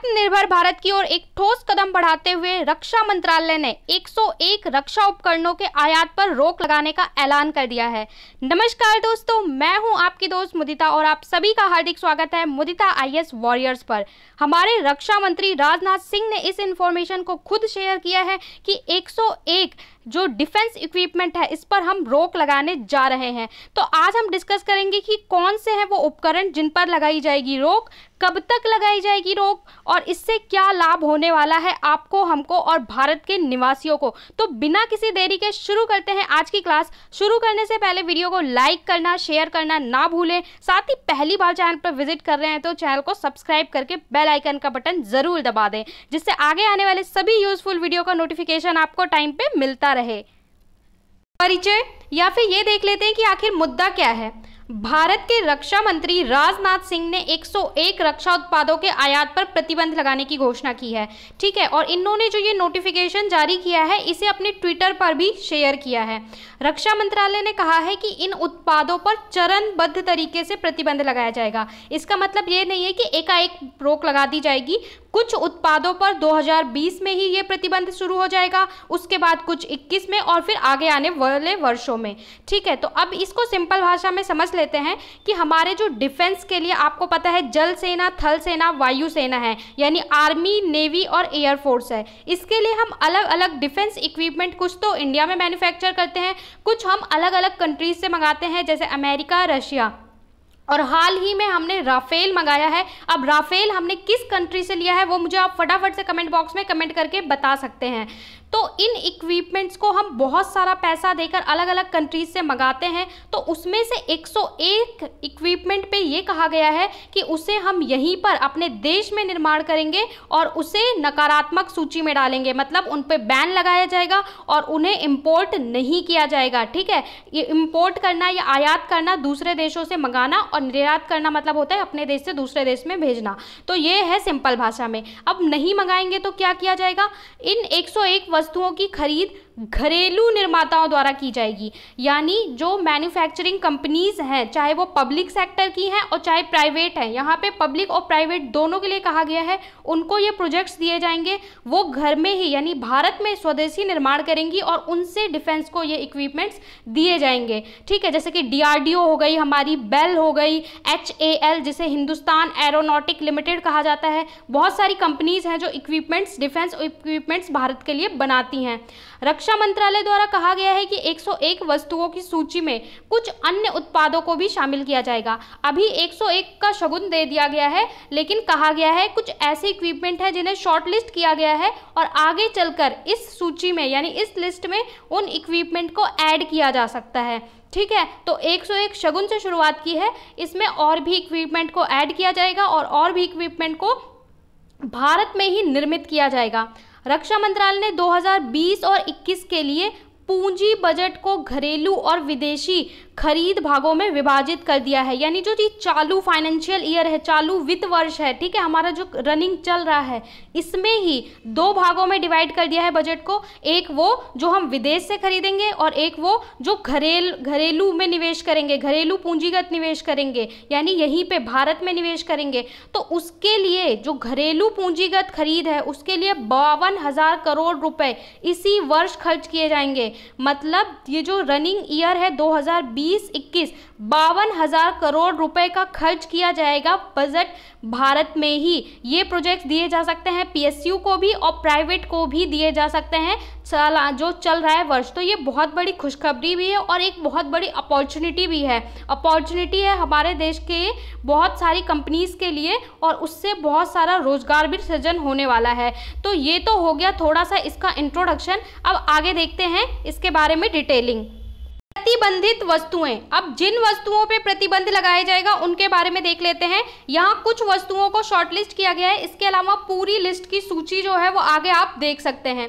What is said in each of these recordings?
आत्मनिर्भर भारत की ओर एक ठोस कदम बढ़ाते हुए रक्षा मंत्रालय ने 101 रक्षा उपकरणों के आयात पर रोक लगाने का ऐलान कर दिया है नमस्कार दोस्तों मैं हूं आपकी दोस्त मुदिता और आप सभी का हार्दिक स्वागत है मुदिता एस वॉरियर्स पर हमारे रक्षा मंत्री राजनाथ सिंह ने इस इंफॉर्मेशन को खुद शेयर किया है कि एक जो डिफेंस इक्विपमेंट है इस पर हम रोक लगाने जा रहे हैं तो आज हम डिस्कस करेंगे कि कौन से हैं वो उपकरण जिन पर लगाई जाएगी रोक कब तक लगाई जाएगी रोक और इससे क्या लाभ होने वाला है आपको हमको और भारत के निवासियों को तो बिना किसी देरी के शुरू करते हैं आज की क्लास शुरू करने से पहले वीडियो को लाइक करना शेयर करना ना भूलें साथ ही पहली बार चैनल पर विजिट कर रहे हैं तो चैनल को सब्सक्राइब करके बेल आइकन का बटन जरूर दबा दें जिससे आगे आने वाले सभी यूजफुल वीडियो का नोटिफिकेशन आपको टाइम पर मिलता रहे रहे परिचय या फिर ये देख लेते हैं कि आखिर मुद्दा क्या है भारत के रक्षा मंत्री राजनाथ सिंह ने 101 रक्षा उत्पादों के आयात पर प्रतिबंध लगाने की घोषणा की है ठीक है और इन्होंने जो ये नोटिफिकेशन जारी किया है इसे अपने ट्विटर पर भी शेयर किया है रक्षा मंत्रालय ने कहा है कि इन उत्पादों पर चरणबद्ध तरीके से प्रतिबंध लगाया जाएगा इसका मतलब ये नहीं है कि एकाएक रोक लगा दी जाएगी कुछ उत्पादों पर 2020 में ही ये प्रतिबंध शुरू हो जाएगा उसके बाद कुछ 21 में और फिर आगे आने वाले वर्षों में ठीक है तो अब इसको सिंपल भाषा में समझ लेते हैं कि हमारे जो डिफेंस के लिए आपको पता है जल सेना थल सेना वायु सेना है यानी आर्मी नेवी और एयरफोर्स है इसके लिए हम अलग अलग डिफेंस इक्विपमेंट कुछ तो इंडिया में मैन्युफैक्चर करते हैं कुछ हम अलग अलग कंट्रीज से मंगाते हैं जैसे अमेरिका रशिया और हाल ही में हमने राफेल मंगाया है अब राफेल हमने किस कंट्री से लिया है वो मुझे आप फटाफट से कमेंट बॉक्स में कमेंट करके बता सकते हैं तो इन इक्विपमेंट्स को हम बहुत सारा पैसा देकर अलग अलग कंट्रीज से मंगाते हैं तो उसमें से 101 इक्विपमेंट पे ये कहा गया है कि उसे हम यहीं पर अपने देश में निर्माण करेंगे और उसे नकारात्मक सूची में डालेंगे मतलब उन पर बैन लगाया जाएगा और उन्हें इम्पोर्ट नहीं किया जाएगा ठीक है ये इम्पोर्ट करना या आयात करना दूसरे देशों से मंगाना और निर्यात करना मतलब होता है अपने देश से दूसरे देश में भेजना तो ये है सिंपल भाषा में अब नहीं मंगाएंगे तो क्या किया जाएगा इन 101 वस्तुओं की खरीद घरेलू निर्माताओं द्वारा की जाएगी यानी जो मैन्युफैक्चरिंग कंपनीज हैं चाहे वो पब्लिक सेक्टर की हैं और चाहे प्राइवेट हैं यहाँ पे पब्लिक और प्राइवेट दोनों के लिए कहा गया है उनको ये प्रोजेक्ट्स दिए जाएंगे वो घर में ही यानी भारत में स्वदेशी निर्माण करेंगी और उनसे डिफेंस को ये इक्विपमेंट्स दिए जाएंगे ठीक है जैसे कि डी हो गई हमारी बेल हो गई एच जिसे हिंदुस्तान एरोनोटिक लिमिटेड कहा जाता है बहुत सारी कंपनीज हैं जो इक्विपमेंट्स डिफेंस इक्विपमेंट्स भारत के लिए बनाती हैं रक्षा मंत्रालय द्वारा कहा गया है कि 101 वस्तुओं की सूची में कुछ अन्य उत्पादों को भी शामिल किया जाएगा अभी 101 का शगुन दे दिया गया है लेकिन कहा गया है कुछ ऐसे इक्विपमेंट है जिन्हें शॉर्टलिस्ट किया गया है और आगे चलकर इस सूची में यानी इस लिस्ट में उन इक्विपमेंट को ऐड किया जा सकता है ठीक है तो 101 शगुन से शुरुआत की है इसमें और भी इक्विपमेंट को ऐड किया जाएगा और और भी इक्विपमेंट को भारत में ही निर्मित किया जाएगा रक्षा मंत्रालय ने 2020 और 21 के लिए पूंजी बजट को घरेलू और विदेशी खरीद भागों में विभाजित कर दिया है यानी जो चीज़ चालू फाइनेंशियल ईयर है चालू वित्त वर्ष है ठीक है हमारा जो रनिंग चल रहा है इसमें ही दो भागों में डिवाइड कर दिया है बजट को एक वो जो हम विदेश से खरीदेंगे और एक वो जो घरेल घरेलू में निवेश करेंगे घरेलू पूंजीगत निवेश करेंगे यानी यहीं पर भारत में निवेश करेंगे तो उसके लिए जो घरेलू पूंजीगत खरीद है उसके लिए बावन हजार करोड़ रुपए इसी वर्ष खर्च किए जाएंगे मतलब ये जो रनिंग ईयर है दो 2021 इक्कीस बावन हज़ार करोड़ रुपए का खर्च किया जाएगा बजट भारत में ही ये प्रोजेक्ट्स दिए जा सकते हैं पीएसयू को भी और प्राइवेट को भी दिए जा सकते हैं चला जो चल रहा है वर्ष तो ये बहुत बड़ी खुशखबरी भी है और एक बहुत बड़ी अपॉर्चुनिटी भी है अपॉर्चुनिटी है हमारे देश के बहुत सारी कंपनीज़ के लिए और उससे बहुत सारा रोजगार भी सृजन होने वाला है तो ये तो हो गया थोड़ा सा इसका इंट्रोडक्शन अब आगे देखते हैं इसके बारे में डिटेलिंग प्रतिबंधित वस्तुएं अब जिन वस्तुओं पे प्रतिबंध लगाया जाएगा उनके बारे में देख लेते हैं यहाँ कुछ वस्तुओं को शॉर्टलिस्ट किया गया है इसके अलावा पूरी लिस्ट की सूची जो है वो आगे आप देख सकते हैं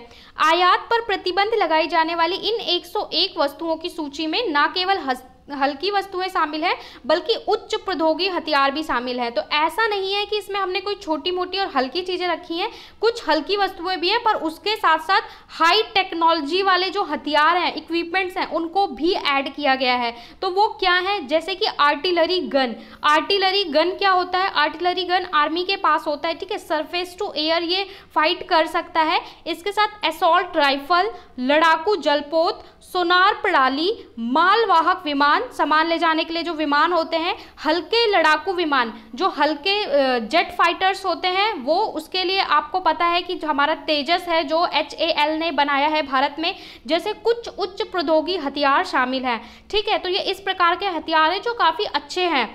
आयात पर प्रतिबंध लगाए जाने वाली इन 101 वस्तुओं की सूची में न केवल हस्त हल्की वस्तुएं शामिल हैं बल्कि उच्च प्रौद्योगिकी हथियार भी शामिल है तो ऐसा नहीं है कि इसमें हमने कोई छोटी मोटी और हल्की चीज़ें रखी हैं कुछ हल्की वस्तुएं भी हैं पर उसके साथ साथ हाई टेक्नोलॉजी वाले जो हथियार हैं इक्विपमेंट्स हैं उनको भी ऐड किया गया है तो वो क्या है जैसे कि आर्टिलरी गन आर्टिलरी गन क्या होता है आर्टिलरी गन आर्मी के पास होता है ठीक है सरफेस टू एयर ये फाइट कर सकता है इसके साथ एसोल्ट राइफल लड़ाकू जलपोत सोनार प्रणाली मालवाहक विमान विमान सामान ले जाने के लिए जो विमान होते हैं हल्के लड़ाकू विमान जो हल्के जेट फाइटर्स होते हैं वो उसके लिए आपको पता है कि हमारा तेजस है जो एच ने बनाया है भारत में जैसे कुछ उच्च प्रौद्योगिकी हथियार शामिल हैं ठीक है तो ये इस प्रकार के हथियार हैं जो काफ़ी अच्छे हैं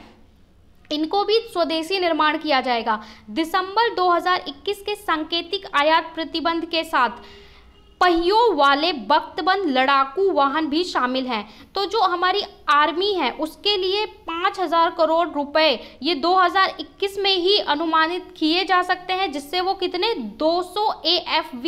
इनको भी स्वदेशी निर्माण किया जाएगा दिसंबर 2021 के सांकेतिक आयात प्रतिबंध के साथ पहियों वाले बख्तबंद लड़ाकू वाहन भी शामिल हैं तो जो हमारी आर्मी है उसके लिए पाँच हज़ार करोड़ रुपए ये 2021 में ही अनुमानित किए जा सकते हैं जिससे वो कितने 200 सौ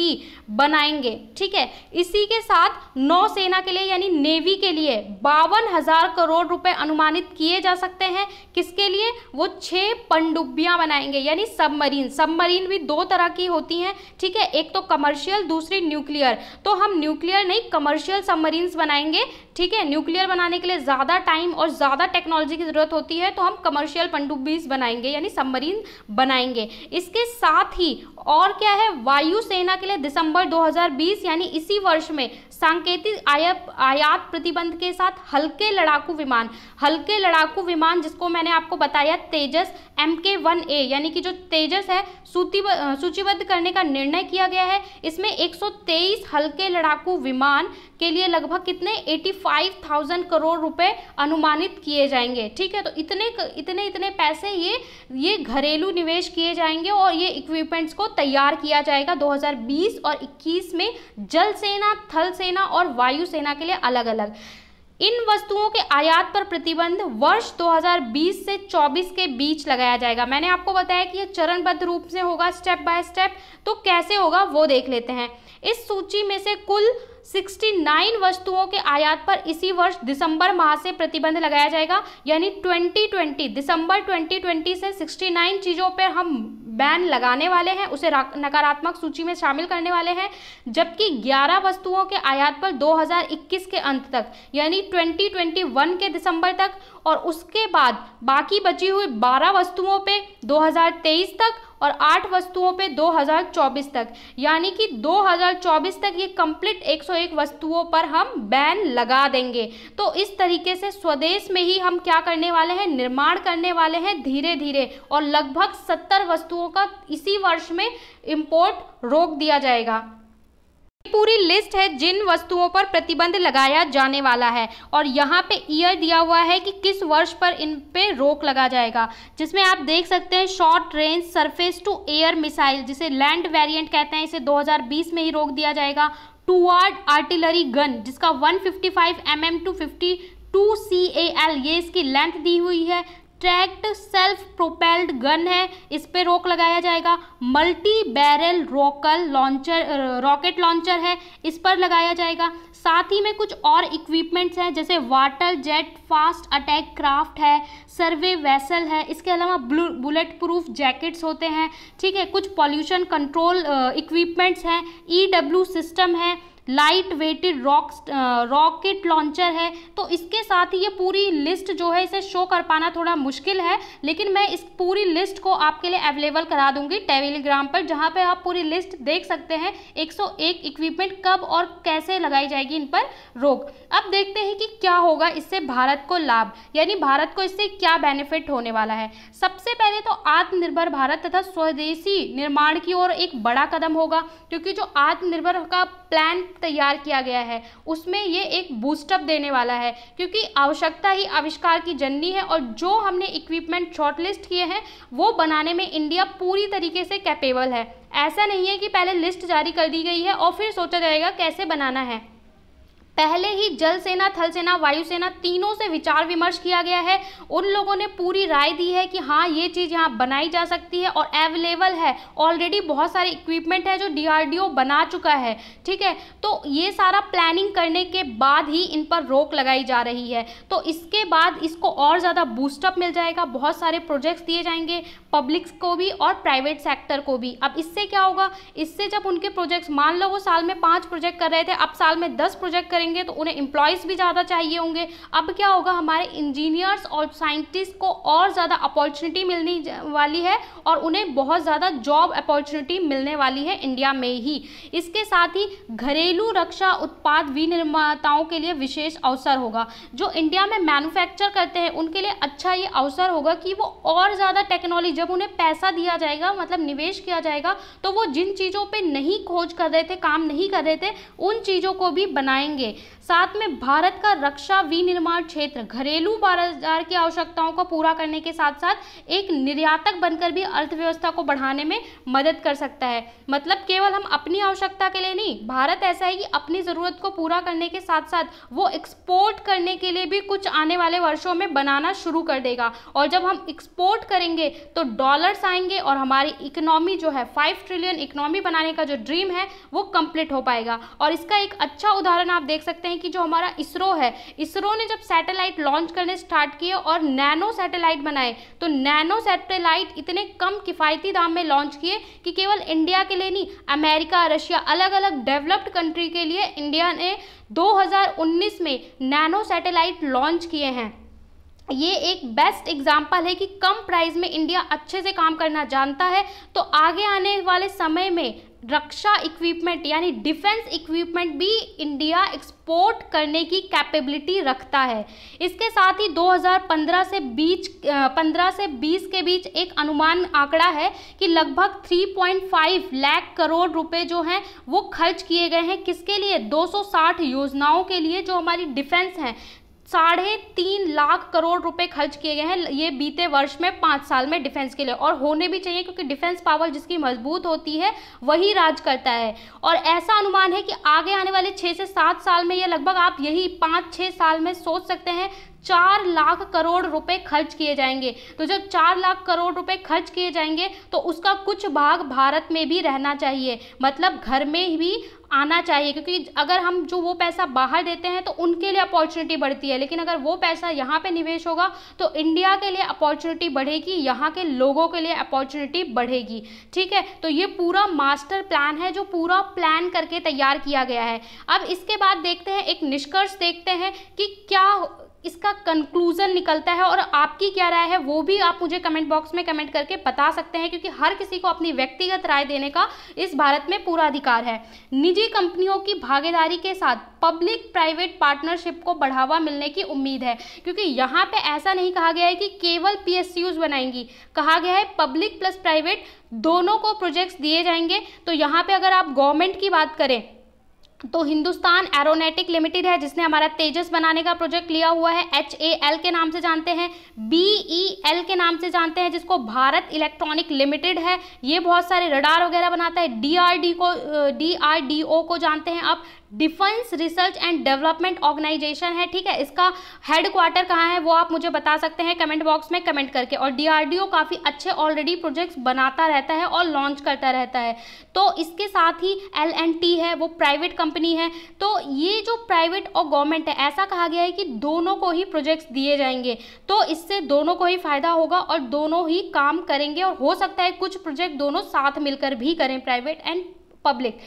बनाएंगे ठीक है इसी के साथ नौसेना के लिए यानी नेवी के लिए बावन हज़ार करोड़ रुपए अनुमानित किए जा सकते हैं किसके लिए वो छः पनडुब्बियाँ बनाएंगे यानी सबमरीन सबमरीन भी दो तरह की होती हैं ठीक है एक तो कमर्शियल दूसरी न्यूक्लियर न्यूक्लियर तो हम न्यूक्लियर नहीं कमर्शियल सबमरीन्स बनाएंगे ठीक है न्यूक्लियर बनाने के लिए ज़्यादा टाइम और ज़्यादा टेक्नोलॉजी की ज़रूरत होती है तो हम कमर्शियल पंडुबीज बनाएंगे यानी सबमरीन बनाएंगे इसके साथ ही और क्या है वायुसेना के लिए दिसंबर 2020 यानी इसी वर्ष में सांकेतिक आयात प्रतिबंध के साथ हल्के लड़ाकू विमान हल्के लड़ाकू विमान जिसको मैंने आपको बताया तेजस एम के वन ए यानी कि जो तेजस है सूचीबद्ध करने का निर्णय किया गया है इसमें 123 23 हल्के लड़ाकू विमान के लिए लगभग कितने 85,000 करोड़ रुपए अनुमानित किए जाएंगे ठीक है तो इतने इतने इतने पैसे ये ये घरेलू निवेश किए जाएंगे और ये इक्विपमेंट्स को तैयार किया जाएगा 2020 और 21 में जल सेना थल सेना और वायु सेना के लिए अलग अलग इन वस्तुओं के आयात पर प्रतिबंध वर्ष 2020 से 24 के बीच लगाया जाएगा मैंने आपको बताया कि यह चरणबद्ध रूप से होगा स्टेप बाय स्टेप तो कैसे होगा वो देख लेते हैं इस सूची में से कुल 69 वस्तुओं के आयात पर इसी वर्ष दिसंबर माह से प्रतिबंध लगाया जाएगा यानी 2020 दिसंबर 2020 से 69 चीज़ों पर हम बैन लगाने वाले हैं उसे नकारात्मक सूची में शामिल करने वाले हैं जबकि 11 वस्तुओं के आयात पर 2021 के अंत तक यानी 2021 के दिसंबर तक और उसके बाद बाकी बची हुई 12 वस्तुओं पे 2023 तक और आठ वस्तुओं पे 2024 तक यानी कि 2024 तक ये कंप्लीट 101 वस्तुओं पर हम बैन लगा देंगे तो इस तरीके से स्वदेश में ही हम क्या करने वाले हैं निर्माण करने वाले हैं धीरे धीरे और लगभग सत्तर वस्तुओं का इसी वर्ष में इम्पोर्ट रोक दिया जाएगा पूरी लिस्ट है जिन वस्तुओं पर प्रतिबंध लगाया जाने वाला है और यहाँ पे ईयर दिया हुआ है कि किस वर्ष पर इन पे रोक लगा जाएगा जिसमें आप देख सकते हैं short range surface to air missile जिसे लैंड वेरिएंट कहते हैं इसे 2020 में ही रोक दिया जाएगा टू आर्टिलरी गन जिसका one fifty five two fifty two C ये इसकी लेंथ दी हुई है ट्रैक्ट सेल्फ प्रोपेल्ड गन है इस पर रोक लगाया जाएगा multi barrel rocket launcher rocket launcher है इस पर लगाया जाएगा साथ ही में कुछ और इक्विपमेंट्स हैं जैसे water jet fast attack craft है सर्वे वेसल है इसके अलावा बुलेट प्रूफ जैकेट्स होते हैं ठीक है कुछ पॉल्यूशन कंट्रोल इक्विपमेंट्स हैं ई e सिस्टम है light weighted rock rocket launcher है तो इसके साथ ही ये पूरी लिस्ट जो है इसे शो कर पाना थोड़ा मुश्किल है लेकिन मैं इस पूरी लिस्ट को आपके लिए अवेलेबल करा दूंगी टेलीग्राम पर जहाँ पर आप पूरी लिस्ट देख सकते हैं 101 इक्विपमेंट कब और कैसे लगाई जाएगी इन पर रोक अब देखते हैं कि क्या होगा इससे भारत को लाभ यानी भारत को इससे क्या बेनिफिट होने वाला है सबसे पहले तो आत्मनिर्भर भारत तथा स्वदेशी निर्माण की ओर एक बड़ा कदम होगा क्योंकि जो आत्मनिर्भर का प्लान तैयार किया गया है उसमें ये एक बूस्टअप देने वाला है क्योंकि आवश्यकता ही आविष्कार की जननी है और जो हमने इक्विपमेंट शॉर्टलिस्ट किए हैं वो बनाने में इंडिया पूरी तरीके से कैपेबल है ऐसा नहीं है कि पहले लिस्ट जारी कर दी गई है और फिर सोचा जाएगा कैसे बनाना है पहले ही जल सेना थल सेना वायुसेना तीनों से विचार विमर्श किया गया है उन लोगों ने पूरी राय दी है कि हाँ ये चीज़ यहाँ बनाई जा सकती है और अवेलेबल है ऑलरेडी बहुत सारे इक्विपमेंट है जो डी बना चुका है ठीक है तो ये सारा प्लानिंग करने के बाद ही इन पर रोक लगाई जा रही है तो इसके बाद इसको और ज़्यादा बूस्टअप मिल जाएगा बहुत सारे प्रोजेक्ट्स दिए जाएंगे पब्लिक को भी और प्राइवेट सेक्टर को भी अब इससे क्या होगा इससे जब उनके प्रोजेक्ट्स मान लो वो साल में पाँच प्रोजेक्ट कर रहे थे अब साल में दस प्रोजेक्ट करेंगे करेंगे तो उन्हें एम्प्लॉयज़ भी ज़्यादा चाहिए होंगे अब क्या होगा हमारे इंजीनियर्स और साइंटिस्ट को और ज़्यादा अपॉर्चुनिटी मिलने वाली है और उन्हें बहुत ज़्यादा जॉब अपॉर्चुनिटी मिलने वाली है इंडिया में ही इसके साथ ही घरेलू रक्षा उत्पाद विनिर्माताओं के लिए विशेष अवसर होगा जो इंडिया में मैन्युफैक्चर करते हैं उनके लिए अच्छा ये अवसर होगा कि वो और ज़्यादा टेक्नोलॉजी जब उन्हें पैसा दिया जाएगा मतलब निवेश किया जाएगा तो वो जिन चीज़ों पर नहीं खोज कर रहे थे काम नहीं कर रहे थे उन चीज़ों को भी बनाएंगे साथ में भारत का रक्षा विनिर्माण क्षेत्र घरेलू बाजार की आवश्यकताओं को पूरा करने के साथ साथ एक निर्यातक बनकर भी अर्थव्यवस्था को बढ़ाने में मदद कर सकता है मतलब केवल हम अपनी आवश्यकता के लिए नहीं भारत ऐसा है कि अपनी ज़रूरत को पूरा करने के साथ साथ वो एक्सपोर्ट करने के लिए भी कुछ आने वाले वर्षों में बनाना शुरू कर देगा और जब हम एक्सपोर्ट करेंगे तो डॉलर्स आएंगे और हमारी इकोनॉमी जो है फाइव ट्रिलियन इकोनॉमी बनाने का जो ड्रीम है वो कंप्लीट हो पाएगा और इसका एक अच्छा उदाहरण आप देख सकते हैं कि जो हमारा इसरो है इसरो ने जब सैटेलाइट लॉन्च करने स्टार्ट किए और नैनो सैटेलाइट बनाए तो नैनो सैटेलाइट इतने कम किफ़ायती दाम में लॉन्च किए कि केवल इंडिया के लिए नहीं अमेरिका रशिया अलग अलग डेवलप्ड कंट्री के लिए इंडिया ने 2019 में नैनो सैटेलाइट लॉन्च किए हैं ये एक बेस्ट एग्जाम्पल है कि कम प्राइस में इंडिया अच्छे से काम करना जानता है तो आगे आने वाले समय में रक्षा इक्विपमेंट यानी डिफेंस इक्विपमेंट भी इंडिया एक्सपोर्ट करने की कैपेबिलिटी रखता है इसके साथ ही 2015 से बीच 15 से 20 के बीच एक अनुमान आंकड़ा है कि लगभग 3.5 लाख करोड़ रुपए जो हैं वो खर्च किए गए हैं किसके लिए 260 योजनाओं के लिए जो हमारी डिफेंस हैं साढ़े तीन लाख करोड़ रुपए खर्च किए गए हैं ये बीते वर्ष में पाँच साल में डिफेंस के लिए और होने भी चाहिए क्योंकि डिफेंस पावर जिसकी मजबूत होती है वही राज करता है और ऐसा अनुमान है कि आगे आने वाले छः से सात साल में या लगभग आप यही पाँच छः साल में सोच सकते हैं चार लाख करोड़ रुपए खर्च किए जाएंगे तो जब चार लाख करोड़ रुपए खर्च किए जाएंगे तो उसका कुछ भाग भारत में भी रहना चाहिए मतलब घर में भी आना चाहिए क्योंकि अगर हम जो वो पैसा बाहर देते हैं तो उनके लिए अपॉर्चुनिटी बढ़ती है लेकिन अगर वो पैसा यहाँ पे निवेश होगा तो इंडिया के लिए अपॉर्चुनिटी बढ़ेगी यहाँ के लोगों के लिए अपॉर्चुनिटी बढ़ेगी ठीक है तो ये पूरा मास्टर प्लान है जो पूरा प्लान करके तैयार किया गया है अब इसके बाद देखते हैं एक निष्कर्ष देखते हैं कि क्या इसका कंक्लूज़न निकलता है और आपकी क्या राय है वो भी आप मुझे कमेंट बॉक्स में कमेंट करके बता सकते हैं क्योंकि हर किसी को अपनी व्यक्तिगत राय देने का इस भारत में पूरा अधिकार है निजी कंपनियों की भागीदारी के साथ पब्लिक प्राइवेट पार्टनरशिप को बढ़ावा मिलने की उम्मीद है क्योंकि यहाँ पे ऐसा नहीं कहा गया है कि केवल पी बनाएंगी कहा गया है पब्लिक प्लस प्राइवेट दोनों को प्रोजेक्ट्स दिए जाएंगे तो यहाँ पे अगर आप गवर्नमेंट की बात करें तो हिंदुस्तान एरोनेटिक लिमिटेड है जिसने हमारा तेजस बनाने का प्रोजेक्ट लिया हुआ है एच ए एल के नाम से जानते हैं बी ई एल के नाम से जानते हैं जिसको भारत इलेक्ट्रॉनिक लिमिटेड है ये बहुत सारे रडार वगैरह बनाता है डी आर डी को डी आर डी ओ को जानते हैं आप defence research and development organisation है ठीक है इसका हेड क्वार्टर कहाँ है वो आप मुझे बता सकते हैं कमेंट बॉक्स में कमेंट करके और डीआरडीओ काफ़ी अच्छे ऑलरेडी प्रोजेक्ट्स बनाता रहता है और लॉन्च करता रहता है तो इसके साथ ही एल है वो प्राइवेट कंपनी कंपनी है तो ये जो प्राइवेट और गवर्नमेंट है ऐसा कहा गया है कि दोनों को ही प्रोजेक्ट्स दिए जाएंगे तो इससे दोनों को ही फायदा होगा और दोनों ही काम करेंगे और हो सकता है कुछ प्रोजेक्ट दोनों साथ मिलकर भी करें प्राइवेट एंड पब्लिक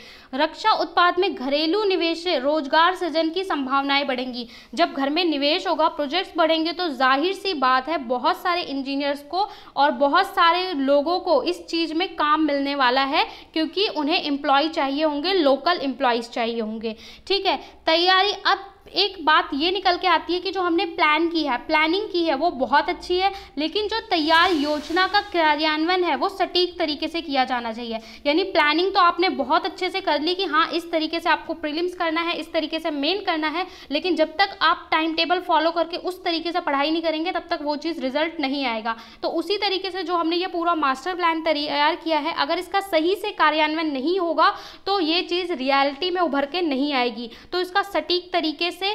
रक्षा उत्पाद में घरेलू निवेश से रोजगार सृजन की संभावनाएं बढ़ेंगी जब घर में निवेश होगा प्रोजेक्ट्स बढ़ेंगे तो जाहिर सी बात है बहुत सारे इंजीनियर्स को और बहुत सारे लोगों को इस चीज़ में काम मिलने वाला है क्योंकि उन्हें एम्प्लॉय चाहिए होंगे लोकल एम्प्लॉयज़ चाहिए होंगे ठीक है तैयारी अब एक बात ये निकल के आती है कि जो हमने प्लान की है प्लानिंग की है वो बहुत अच्छी है लेकिन जो तैयार योजना का कार्यान्वयन है वो सटीक तरीके से किया जाना चाहिए यानी प्लानिंग तो आपने बहुत अच्छे से कर ली कि हाँ इस तरीके से आपको प्रिलिम्स करना है इस तरीके से मेन करना है लेकिन जब तक आप टाइम टेबल फॉलो करके उस तरीके से पढ़ाई नहीं करेंगे तब तक वो चीज़ रिजल्ट नहीं आएगा तो उसी तरीके से जो हमने ये पूरा मास्टर प्लान तैयार किया है अगर इसका सही से कार्यान्वयन नहीं होगा तो ये चीज़ रियलिटी में उभर के नहीं आएगी तो इसका सटीक तरीके से से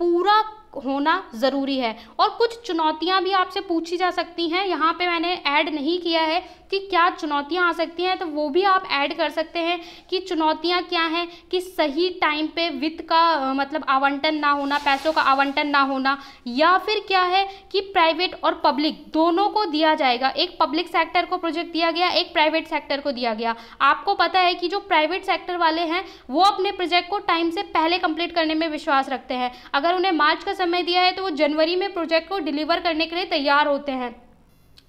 पूरा होना ज़रूरी है और कुछ चुनौतियाँ भी आपसे पूछी जा सकती हैं यहाँ पे मैंने ऐड नहीं किया है कि क्या चुनौतियाँ आ सकती हैं तो वो भी आप ऐड कर सकते हैं कि चुनौतियाँ क्या हैं कि सही टाइम पे वित्त का मतलब आवंटन ना होना पैसों का आवंटन ना होना या फिर क्या है कि प्राइवेट और पब्लिक दोनों को दिया जाएगा एक पब्लिक सेक्टर को प्रोजेक्ट दिया गया एक प्राइवेट सेक्टर को दिया गया आपको पता है कि जो प्राइवेट सेक्टर वाले हैं वो अपने प्रोजेक्ट को टाइम से पहले कंप्लीट करने में विश्वास रखते हैं अगर उन्हें मार्च का समय दिया है तो वो जनवरी में प्रोजेक्ट को डिलीवर करने के लिए तैयार होते हैं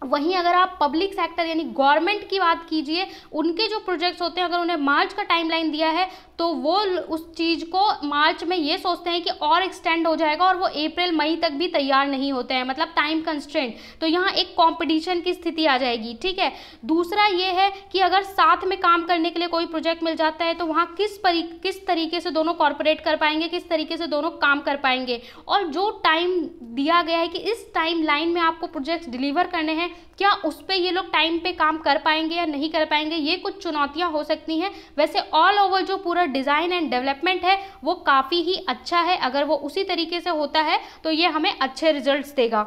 वहीं अगर आप पब्लिक सेक्टर यानी गवर्नमेंट की बात कीजिए उनके जो प्रोजेक्ट्स होते हैं अगर उन्हें मार्च का टाइमलाइन दिया है तो वो उस चीज़ को मार्च में ये सोचते हैं कि और एक्सटेंड हो जाएगा और वो अप्रैल मई तक भी तैयार नहीं होते हैं मतलब टाइम कंस्ट्रेंट तो यहाँ एक कंपटीशन की स्थिति आ जाएगी ठीक है दूसरा ये है कि अगर साथ में काम करने के लिए कोई प्रोजेक्ट मिल जाता है तो वहाँ किस परी किस तरीके से दोनों कॉरपोरेट कर पाएंगे किस तरीके से दोनों काम कर पाएंगे और जो टाइम दिया गया है कि इस टाइम लाइन में आपको प्रोजेक्ट्स डिलीवर करने हैं क्या उस पर ये लोग टाइम पे काम कर पाएंगे या नहीं कर पाएंगे ये कुछ चुनौतियां हो सकती हैं वैसे ऑल ओवर जो पूरा डिज़ाइन एंड डेवलपमेंट है वो काफ़ी ही अच्छा है अगर वो उसी तरीके से होता है तो ये हमें अच्छे रिजल्ट देगा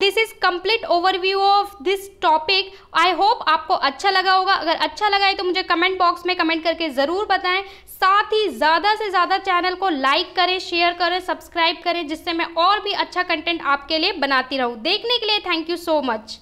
this is complete overview of this topic I hope आपको अच्छा लगा होगा अगर अच्छा लगा है तो मुझे कमेंट बॉक्स में कमेंट करके ज़रूर बताएं साथ ही ज़्यादा से ज़्यादा चैनल को लाइक करें शेयर करें सब्सक्राइब करें जिससे मैं और भी अच्छा कंटेंट आपके लिए बनाती रहूँ देखने के लिए थैंक यू सो मच